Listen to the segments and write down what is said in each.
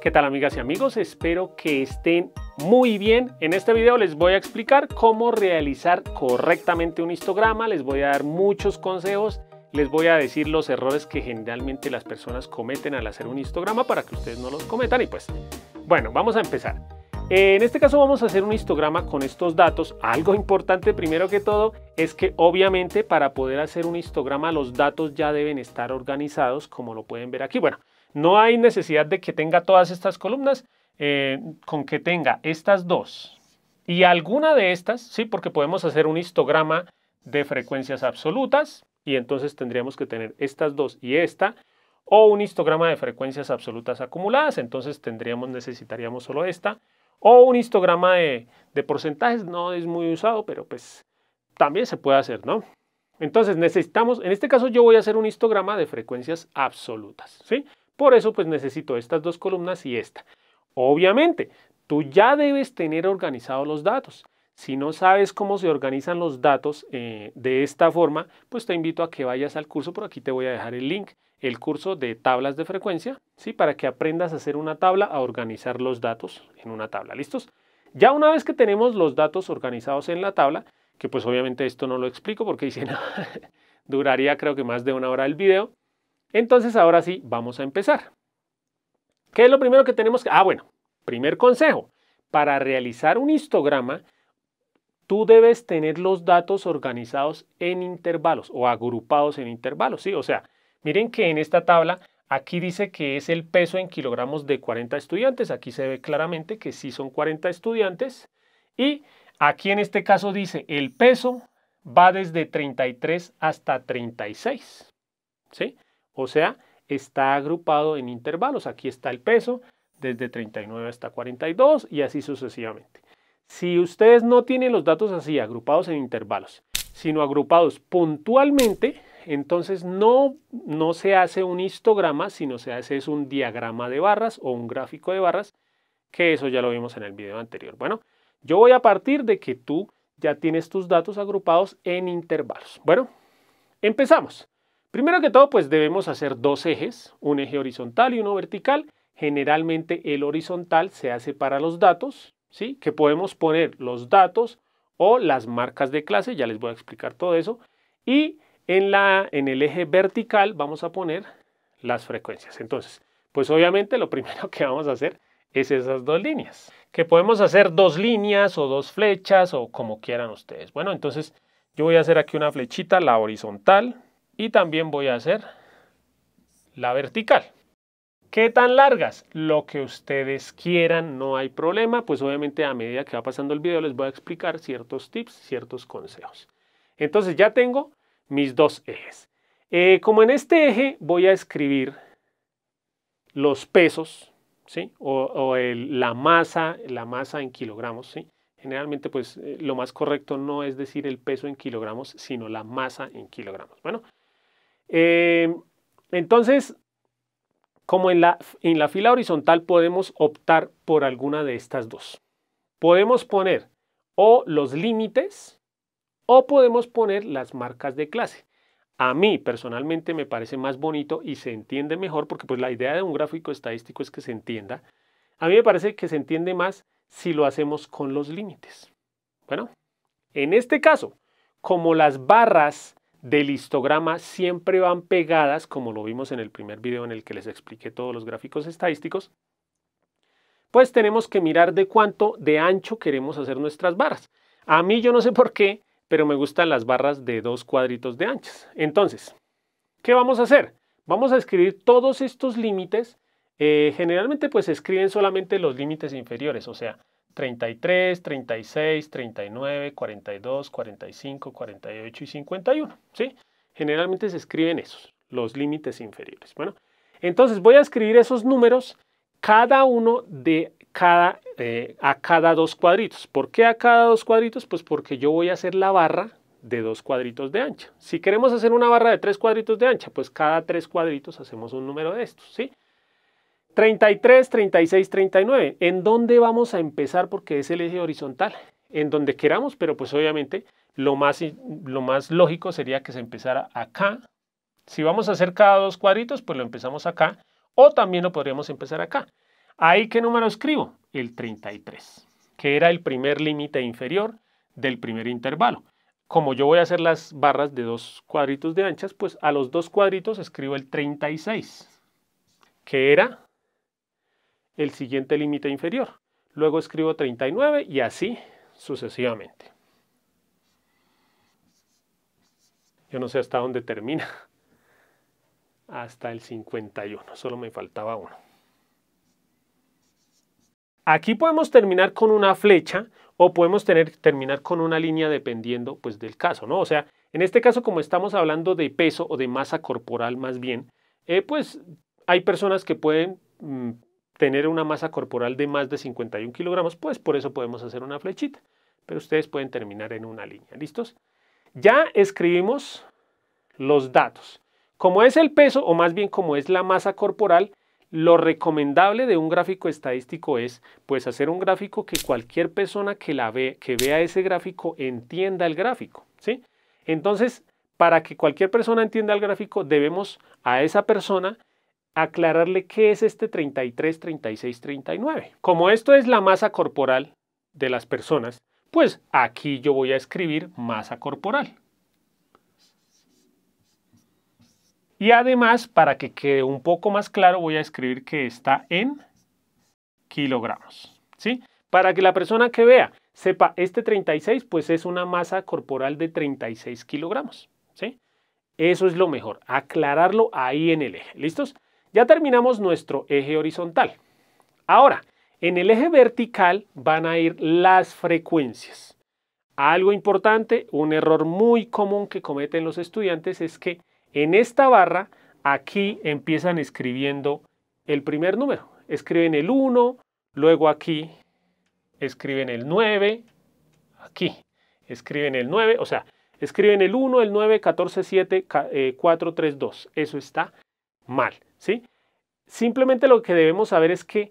¿Qué tal amigas y amigos? Espero que estén muy bien. En este video les voy a explicar cómo realizar correctamente un histograma, les voy a dar muchos consejos, les voy a decir los errores que generalmente las personas cometen al hacer un histograma para que ustedes no los cometan y pues bueno, vamos a empezar. Eh, en este caso vamos a hacer un histograma con estos datos. Algo importante primero que todo es que obviamente para poder hacer un histograma los datos ya deben estar organizados como lo pueden ver aquí. Bueno, no hay necesidad de que tenga todas estas columnas, eh, con que tenga estas dos y alguna de estas, sí, porque podemos hacer un histograma de frecuencias absolutas y entonces tendríamos que tener estas dos y esta, o un histograma de frecuencias absolutas acumuladas, entonces tendríamos, necesitaríamos solo esta, o un histograma de, de porcentajes, no es muy usado, pero pues también se puede hacer, ¿no? Entonces necesitamos, en este caso yo voy a hacer un histograma de frecuencias absolutas, ¿sí? Por eso pues necesito estas dos columnas y esta. Obviamente, tú ya debes tener organizados los datos. Si no sabes cómo se organizan los datos eh, de esta forma, pues te invito a que vayas al curso, por aquí te voy a dejar el link, el curso de tablas de frecuencia, ¿sí? para que aprendas a hacer una tabla, a organizar los datos en una tabla, ¿listos? Ya una vez que tenemos los datos organizados en la tabla, que pues obviamente esto no lo explico porque si no, duraría creo que más de una hora el video, entonces ahora sí, vamos a empezar. ¿Qué es lo primero que tenemos que...? Ah, bueno, primer consejo. Para realizar un histograma, tú debes tener los datos organizados en intervalos o agrupados en intervalos, ¿sí? O sea, miren que en esta tabla aquí dice que es el peso en kilogramos de 40 estudiantes. Aquí se ve claramente que sí son 40 estudiantes. Y aquí en este caso dice el peso va desde 33 hasta 36, ¿sí? O sea, está agrupado en intervalos. Aquí está el peso, desde 39 hasta 42 y así sucesivamente. Si ustedes no tienen los datos así, agrupados en intervalos, sino agrupados puntualmente, entonces no, se hace un histograma, sino se hace es un diagrama de barras o un gráfico de barras, que eso ya lo vimos en el video anterior. Bueno, yo voy a partir de que tú ya tienes tus datos agrupados en intervalos. Bueno, empezamos. Primero que todo, pues debemos hacer dos ejes, un eje horizontal y uno vertical. Generalmente el horizontal se hace para los datos, ¿sí? que podemos poner los datos o las marcas de clase, ya les voy a explicar todo eso. Y en, la, en el eje vertical vamos a poner las frecuencias. Entonces, pues obviamente lo primero que vamos a hacer es esas dos líneas. Que podemos hacer dos líneas o dos flechas o como quieran ustedes. Bueno, entonces yo voy a hacer aquí una flechita, la horizontal, y también voy a hacer la vertical. ¿Qué tan largas? Lo que ustedes quieran, no hay problema, pues obviamente a medida que va pasando el video les voy a explicar ciertos tips, ciertos consejos. Entonces ya tengo mis dos ejes. Eh, como en este eje voy a escribir los pesos, ¿sí? O, la masa, la masa en kilogramos, ¿sí? Generalmente pues eh, lo más correcto no es decir el peso en kilogramos, sino la masa en kilogramos. Bueno, Em, entonces, como en la, en la fila horizontal podemos optar por alguna de estas dos. Podemos poner o los límites o podemos poner las marcas de clase. A mí personalmente me parece más bonito y se entiende mejor porque pues la idea de un gráfico estadístico es que se entienda. A mí me parece que se entiende más si lo hacemos con los límites. Bueno, en este caso, como las barras del histograma siempre van pegadas, como lo vimos en el primer video en el que les expliqué todos los gráficos estadísticos, pues tenemos que mirar de cuánto de ancho queremos hacer nuestras barras. A mí yo no sé por qué, pero me gustan las barras de dos cuadritos de anchas. Entonces, ¿qué vamos a hacer? Vamos a escribir todos estos límites. Eh, generalmente pues se escriben solamente los límites inferiores, o sea, 33, 36, 39, 42, 45, 48 y 51. ¿sí? Generalmente se escriben esos, los límites inferiores. Bueno, entonces voy a escribir esos números, cada uno de cada, eh, a cada dos cuadritos. ¿Por qué a cada dos cuadritos? Pues porque yo voy a hacer la barra de dos cuadritos de ancha. Si queremos hacer una barra de tres cuadritos de ancha, pues cada tres cuadritos hacemos un número de estos, ¿sí? 33, 36, 39. ¿En dónde vamos a empezar? Porque es el eje horizontal. En donde queramos, pero pues obviamente lo más, lo más lógico sería que se empezara acá. Si vamos a hacer cada dos cuadritos, pues lo empezamos acá. O también lo podríamos empezar acá. ¿Ahí qué número escribo? El 33, que era el primer límite inferior del primer intervalo. Como yo voy a hacer las barras de dos cuadritos de anchas, pues a los dos cuadritos escribo el 36, que era el siguiente límite inferior. Luego escribo 39 y así sucesivamente. Yo no sé hasta dónde termina. Hasta el 51. Solo me faltaba uno. Aquí podemos terminar con una flecha o podemos tener, terminar con una línea dependiendo pues, del caso. ¿no? O sea, en este caso como estamos hablando de peso o de masa corporal más bien, eh, pues hay personas que pueden mm, tener una masa corporal de más de 51 kilogramos, pues por eso podemos hacer una flechita, pero ustedes pueden terminar en una línea, ¿listos? Ya escribimos los datos. Como es el peso, o más bien como es la masa corporal, lo recomendable de un gráfico estadístico es pues hacer un gráfico que cualquier persona que, la ve, que vea ese gráfico entienda el gráfico, ¿sí? Entonces, para que cualquier persona entienda el gráfico, debemos a esa persona aclararle qué es este 33, 36, 39. Como esto es la masa corporal de las personas, pues aquí yo voy a escribir masa corporal. Y además, para que quede un poco más claro, voy a escribir que está en kilogramos. ¿sí? Para que la persona que vea sepa, este 36 pues es una masa corporal de 36 kilogramos. ¿sí? Eso es lo mejor, aclararlo ahí en el eje. ¿Listos? Ya terminamos nuestro eje horizontal. Ahora, en el eje vertical van a ir las frecuencias. Algo importante, un error muy común que cometen los estudiantes es que en esta barra aquí empiezan escribiendo el primer número. Escriben el 1, luego aquí escriben el 9, aquí escriben el 9, o sea, escriben el 1, el 9, 14, 7, 4, 3, 2. Eso está mal, ¿sí? Simplemente lo que debemos saber es que,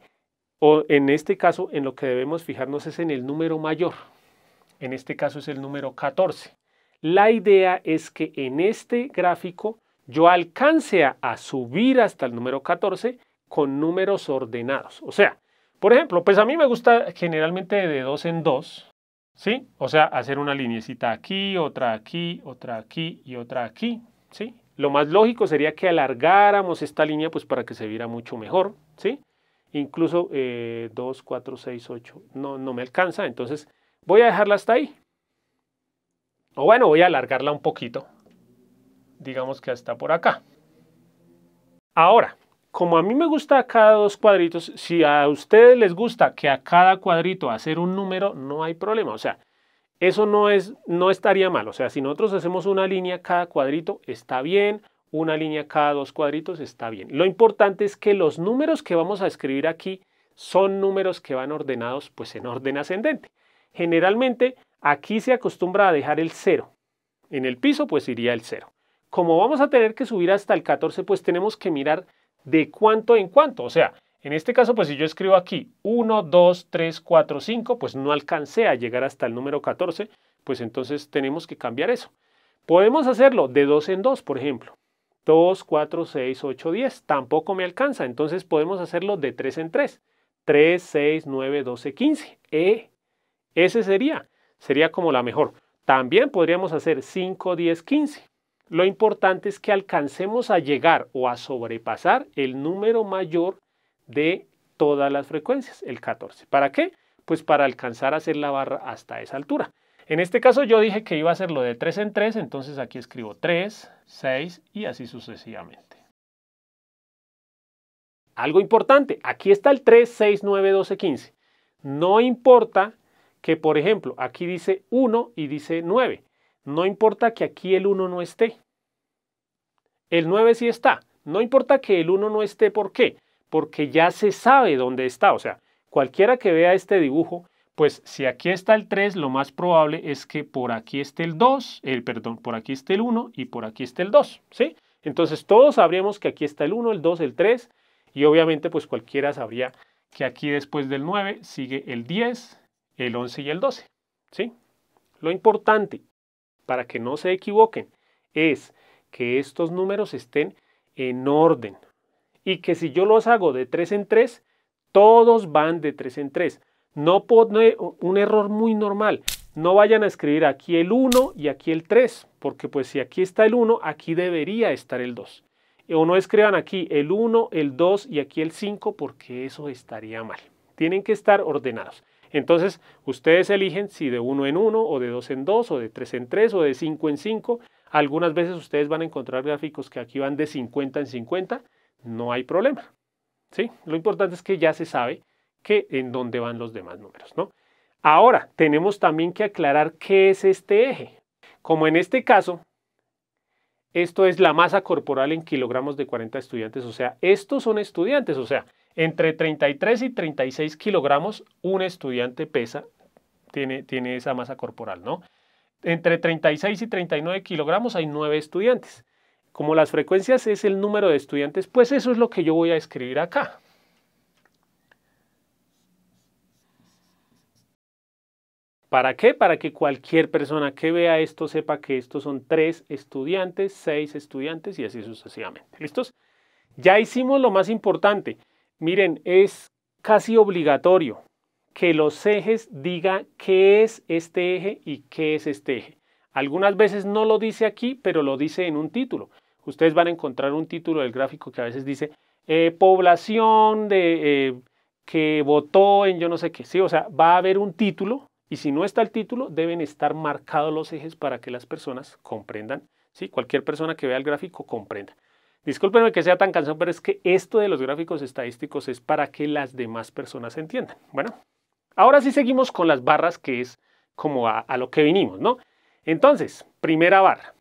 o en este caso, en lo que debemos fijarnos es en el número mayor. En este caso es el número 14. La idea es que en este gráfico yo alcance a, subir hasta el número 14 con números ordenados. O sea, por ejemplo, pues a mí me gusta generalmente de dos en dos, ¿sí? O sea, hacer una linecita aquí, otra aquí, otra aquí y otra aquí, ¿sí? Lo más lógico sería que alargáramos esta línea pues para que se viera mucho mejor, ¿sí? Incluso 2, 4, 6, 8, no, no me alcanza, entonces voy a dejarla hasta ahí. O bueno, voy a alargarla un poquito, digamos que hasta por acá. Ahora, como a mí me gusta cada dos cuadritos, si a ustedes les gusta que a cada cuadrito hacer un número, no hay problema. O sea, eso no, es, no estaría mal. O sea, si nosotros hacemos una línea cada cuadrito, está bien. Una línea cada dos cuadritos está bien. Lo importante es que los números que vamos a escribir aquí son números que van ordenados pues en orden ascendente. Generalmente aquí se acostumbra a dejar el 0. En el piso pues iría el 0. Como vamos a tener que subir hasta el 14 pues tenemos que mirar de cuánto en cuánto. O sea, en este caso, pues si yo escribo aquí 1, 2, 3, 4, 5, pues no alcancé a llegar hasta el número 14, pues entonces tenemos que cambiar eso. Podemos hacerlo de 2 en 2, por ejemplo. 2, 4, 6, 8, 10. Tampoco me alcanza. Entonces podemos hacerlo de 3 en 3. 3, 6, 9, 12, 15. Ese sería. Sería como la mejor. También podríamos hacer 5, 10, 15. Lo importante es que alcancemos a llegar o a sobrepasar el número mayor de todas las frecuencias, el 14. ¿Para qué? Pues para alcanzar a hacer la barra hasta esa altura. En este caso yo dije que iba a hacerlo de 3 en 3, entonces aquí escribo 3, 6 y así sucesivamente. Algo importante, aquí está el 3, 6, 9, 12, 15. No importa que, por ejemplo, aquí dice 1 y dice 9. No importa que aquí el 1 no esté. El 9 sí está. No importa que el 1 no esté, ¿por qué? porque ya se sabe dónde está. O sea, cualquiera que vea este dibujo, pues si aquí está el 3, lo más probable es que por aquí esté el 2, el, perdón, por aquí esté el 1 y por aquí esté el 2, Entonces todos sabríamos que aquí está el 1, el 2, el 3 y obviamente pues cualquiera sabría que aquí después del 9 sigue el 10, el 11 y el 12, Lo importante, para que no se equivoquen, es que estos números estén en orden, y que si yo los hago de 3 en 3, todos van de 3 en 3. No pone un error muy normal. No vayan a escribir aquí el 1 y aquí el 3, porque pues si aquí está el 1, aquí debería estar el 2. O no escriban aquí el 1, el 2 y aquí el 5, porque eso estaría mal. Tienen que estar ordenados. Entonces, ustedes eligen si de 1 en 1 o de 2 en 2 o de 3 en 3 o de 5 en 5. Algunas veces ustedes van a encontrar gráficos que aquí van de 50 en 50 no hay problema. ¿sí? Lo importante es que ya se sabe en dónde van los demás números. ¿no? Ahora, tenemos también que aclarar qué es este eje. Como en este caso, esto es la masa corporal en kilogramos de 40 estudiantes, o sea, estos son estudiantes, o sea, entre 33 y 36 kilogramos un estudiante pesa, tiene, tiene esa masa corporal, ¿no? Entre 36 y 39 kilogramos hay 9 estudiantes como las frecuencias es el número de estudiantes, pues eso es lo que yo voy a escribir acá. ¿Para qué? Para que cualquier persona que vea esto sepa que estos son tres estudiantes, seis estudiantes y así sucesivamente. ¿Listos? Ya hicimos lo más importante. Miren, es casi obligatorio que los ejes diga qué es este eje y qué es este eje. Algunas veces no lo dice aquí, pero lo dice en un título ustedes van a encontrar un título del gráfico que a veces dice eh, población de eh, que votó en yo no sé qué. Sí, o sea, va a haber un título y si no está el título, deben estar marcados los ejes para que las personas comprendan. ¿sí? Cualquier persona que vea el gráfico comprenda. Discúlpenme que sea tan cansado, pero es que esto de los gráficos estadísticos es para que las demás personas entiendan. Bueno, ahora sí seguimos con las barras, que es como a, a lo que vinimos, ¿no? Entonces, primera barra.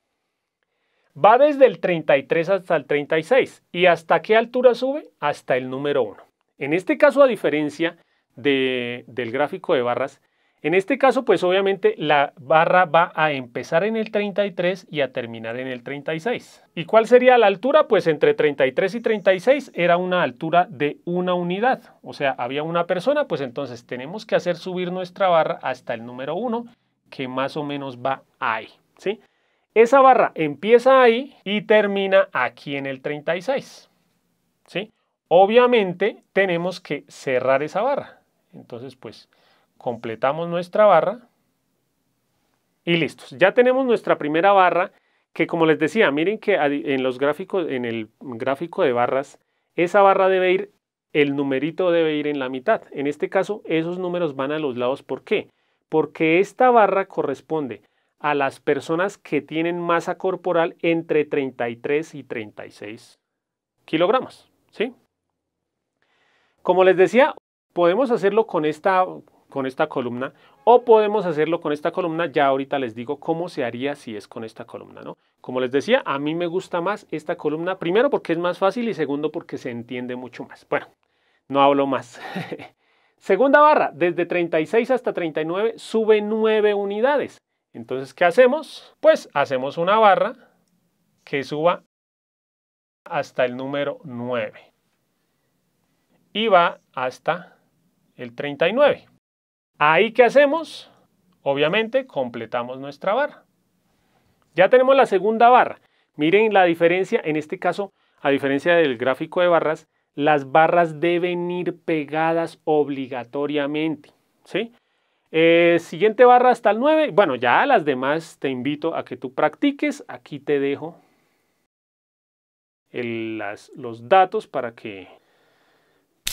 Va desde el 33 hasta el 36. ¿Y hasta qué altura sube? Hasta el número 1. En este caso, a diferencia del gráfico de barras, en este caso, pues obviamente la barra va a empezar en el 33 y a terminar en el 36. ¿Y cuál sería la altura? Pues entre 33 y 36 era una altura de una unidad. O sea, había una persona, pues entonces tenemos que hacer subir nuestra barra hasta el número 1, que más o menos va ahí. ¿sí? Esa barra empieza ahí y termina aquí en el 36. ¿sí? Obviamente tenemos que cerrar esa barra. Entonces, pues, completamos nuestra barra y listos. Ya tenemos nuestra primera barra que, como les decía, miren que en los gráficos, en el gráfico de barras, esa barra debe ir, el numerito debe ir en la mitad. En este caso, esos números van a los lados. ¿Por qué? Porque esta barra corresponde a las personas que tienen masa corporal entre 33 y 36 kilogramos. ¿sí? Como les decía, podemos hacerlo con esta, columna o podemos hacerlo con esta columna. Ya ahorita les digo cómo se haría si es con esta columna. ¿no? Como les decía, a mí me gusta más esta columna, primero porque es más fácil y segundo porque se entiende mucho más. Bueno, no hablo más. Segunda barra, desde 36 hasta 39 sube 9 unidades. Entonces, ¿qué hacemos? Pues hacemos una barra que suba hasta el número 9 y va hasta el 39. Ahí ¿qué hacemos? Obviamente completamos nuestra barra. Ya tenemos la segunda barra. Miren la diferencia, en este caso, a diferencia del gráfico de barras, las barras deben ir pegadas obligatoriamente, ¿sí? Eh, siguiente barra hasta el 9. Bueno, ya las demás te invito a que tú practiques. Aquí te dejo los datos para que,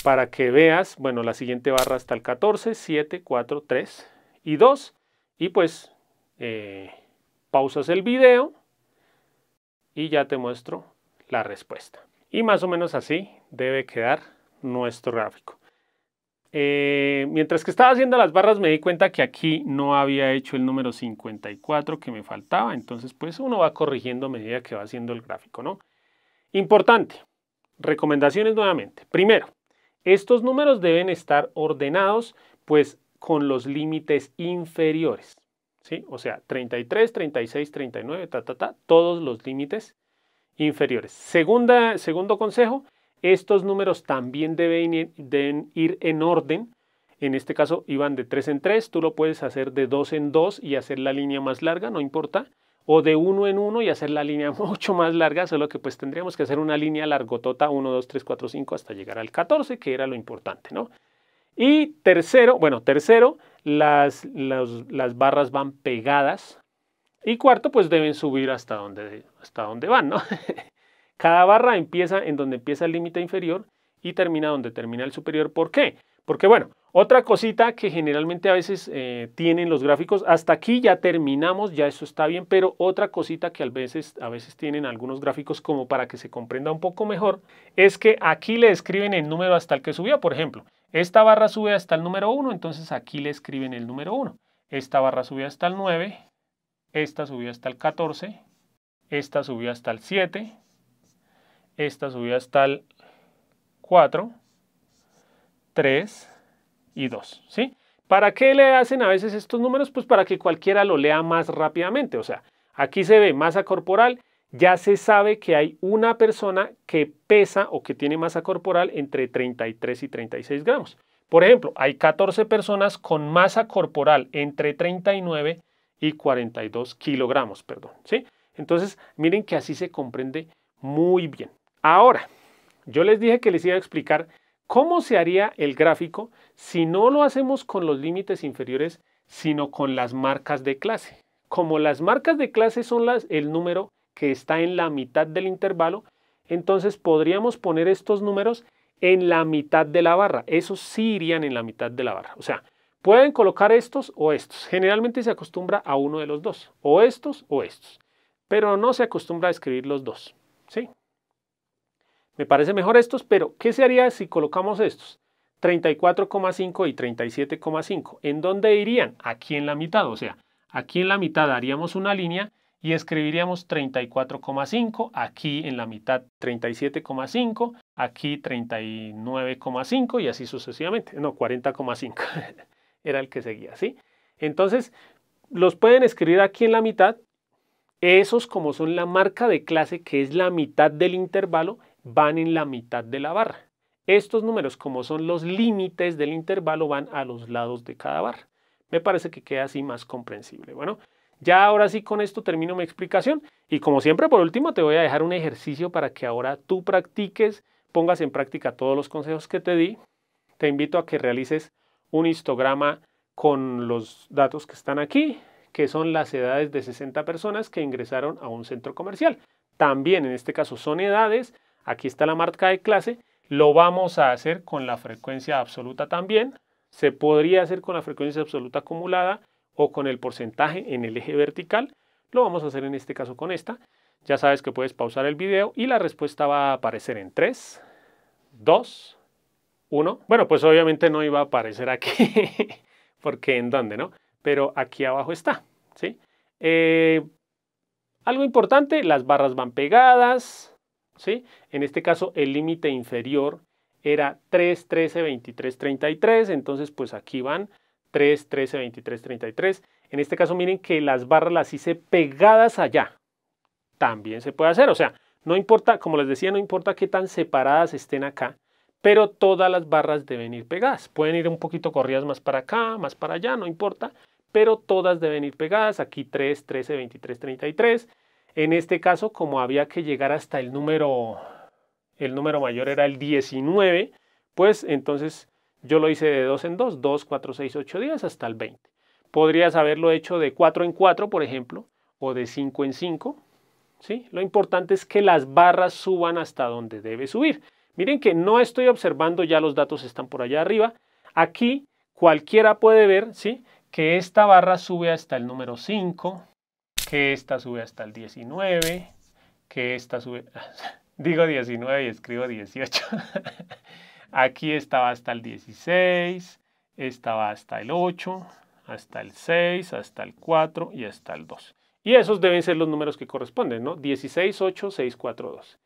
para que veas. Bueno, la siguiente barra hasta el 14, 7, 4, 3 y 2. Y pues eh, pausas el video y ya te muestro la respuesta. Y más o menos así debe quedar nuestro gráfico. Eh, mientras que estaba haciendo las barras me di cuenta que aquí no había hecho el número 54 que me faltaba. Entonces pues uno va corrigiendo a medida que va haciendo el gráfico, ¿no? Importante, recomendaciones nuevamente. Primero, estos números deben estar ordenados pues con los límites inferiores. ¿Sí? O sea, 33, 36, 39, ta, ta, ta, todos los límites inferiores. Segunda, segundo consejo, estos números también deben ir, en orden. En este caso iban de 3 en 3, tú lo puedes hacer de 2 en 2 y hacer la línea más larga, no importa. O de 1 en 1 y hacer la línea mucho más larga, solo que pues tendríamos que hacer una línea largotota 1, 2, 3, 4, 5 hasta llegar al 14, que era lo importante, ¿no? Y tercero, bueno, tercero, las, barras van pegadas. Y cuarto, pues deben subir hasta donde, hasta donde van, ¿no? Cada barra empieza en donde empieza el límite inferior y termina donde termina el superior. ¿Por qué? Porque bueno, otra cosita que generalmente a veces eh, tienen los gráficos, hasta aquí ya terminamos, ya eso está bien, pero otra cosita que a veces, a veces tienen algunos gráficos como para que se comprenda un poco mejor, es que aquí le escriben el número hasta el que subió, por ejemplo. Esta barra sube hasta el número 1, entonces aquí le escriben el número 1. Esta barra sube hasta el 9, esta subió hasta el 14, esta subió hasta el 7, esta subida hasta el 4, 3 y 2, ¿sí? ¿Para qué le hacen a veces estos números? Pues para que cualquiera lo lea más rápidamente. O sea, aquí se ve masa corporal, ya se sabe que hay una persona que pesa o que tiene masa corporal entre 33 y 36 gramos. Por ejemplo, hay 14 personas con masa corporal entre 39 y 42 kilogramos, perdón, ¿sí? Entonces, miren que así se comprende muy bien. Ahora, yo les dije que les iba a explicar cómo se haría el gráfico si no lo hacemos con los límites inferiores, sino con las marcas de clase. Como las marcas de clase son las, el número que está en la mitad del intervalo, entonces podríamos poner estos números en la mitad de la barra. Esos sí irían en la mitad de la barra. O sea, pueden colocar estos o estos. Generalmente se acostumbra a uno de los dos, o estos o estos, pero no se acostumbra a escribir los dos. ¿sí? Me parece mejor estos, pero ¿qué se haría si colocamos estos? 34,5 y 37,5. ¿En dónde irían? Aquí en la mitad, o sea, aquí en la mitad haríamos una línea y escribiríamos 34,5, aquí en la mitad 37,5, aquí 39,5 y así sucesivamente. No, 40,5 era el que seguía, ¿sí? Entonces, los pueden escribir aquí en la mitad. Esos como son la marca de clase, que es la mitad del intervalo, van en la mitad de la barra. Estos números, como son los límites del intervalo, van a los lados de cada barra. Me parece que queda así más comprensible. Bueno, ya ahora sí con esto termino mi explicación y como siempre por último te voy a dejar un ejercicio para que ahora tú practiques, pongas en práctica todos los consejos que te di. Te invito a que realices un histograma con los datos que están aquí, que son las edades de 60 personas que ingresaron a un centro comercial. También en este caso son edades, Aquí está la marca de clase. Lo vamos a hacer con la frecuencia absoluta también. Se podría hacer con la frecuencia absoluta acumulada o con el porcentaje en el eje vertical. Lo vamos a hacer en este caso con esta. Ya sabes que puedes pausar el video y la respuesta va a aparecer en 3, 2, 1. Bueno, pues obviamente no iba a aparecer aquí, porque en dónde, ¿no? Pero aquí abajo está, ¿sí? Eh, algo importante, las barras van pegadas, en este caso, el límite inferior era 3, 13, 23, 33. Entonces, pues aquí van 3, 13, 23, 33. En este caso, miren que las barras las hice pegadas allá. También se puede hacer. O sea, no importa, como les decía, no importa qué tan separadas estén acá, pero todas las barras deben ir pegadas. Pueden ir un poquito corridas más para acá, más para allá, no importa, pero todas deben ir pegadas. Aquí 3, 13, 23, 33. En este caso, como había que llegar hasta el número, el número mayor era el 19, pues entonces yo lo hice de 2 en 2, 2, 4, 6, 8 días hasta el 20. Podrías haberlo hecho de 4 en 4, por ejemplo, o de 5 en 5. Lo importante es que las barras suban hasta donde debe subir. Miren que no estoy observando, ya los datos están por allá arriba. Aquí cualquiera puede ver ¿sí? que esta barra sube hasta el número 5, que esta sube hasta el 19, que esta sube, digo 19 y escribo 18. Aquí estaba hasta el 16, estaba hasta el 8, hasta el 6, hasta el 4 y hasta el 2. Y esos deben ser los números que corresponden, ¿no? 16, 8, 6, 4, 2.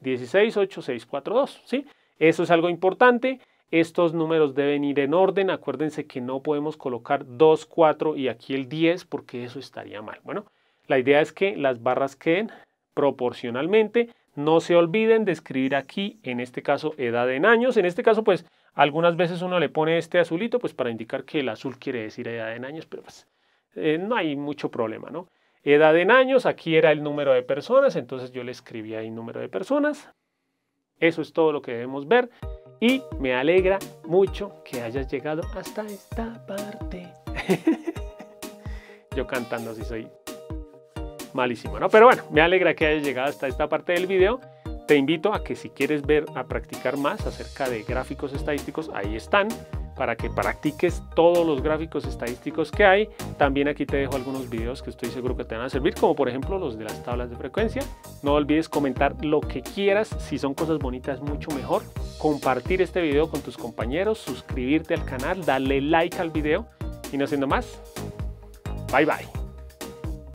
16, 8, 6, 4, 2, ¿sí? Eso es algo importante. Estos números deben ir en orden. Acuérdense que no podemos colocar 2, 4 y aquí el 10 porque eso estaría mal. Bueno, la idea es que las barras queden proporcionalmente. No se olviden de escribir aquí, en este caso, edad en años. En este caso, pues, algunas veces uno le pone este azulito, pues, para indicar que el azul quiere decir edad en años, pero pues, eh, no hay mucho problema, ¿no? Edad en años, aquí era el número de personas, entonces yo le escribí ahí número de personas. Eso es todo lo que debemos ver y me alegra mucho que hayas llegado hasta esta parte. yo cantando así soy malísimo, ¿no? Pero bueno, me alegra que hayas llegado hasta esta parte del video. Te invito a que si quieres ver, a practicar más acerca de gráficos estadísticos, ahí están para que practiques todos los gráficos estadísticos que hay. También aquí te dejo algunos videos que estoy seguro que te van a servir, como por ejemplo los de las tablas de frecuencia. No olvides comentar lo que quieras, si son cosas bonitas mucho mejor. Compartir este video con tus compañeros, suscribirte al canal, darle like al video. Y no siendo más, bye bye.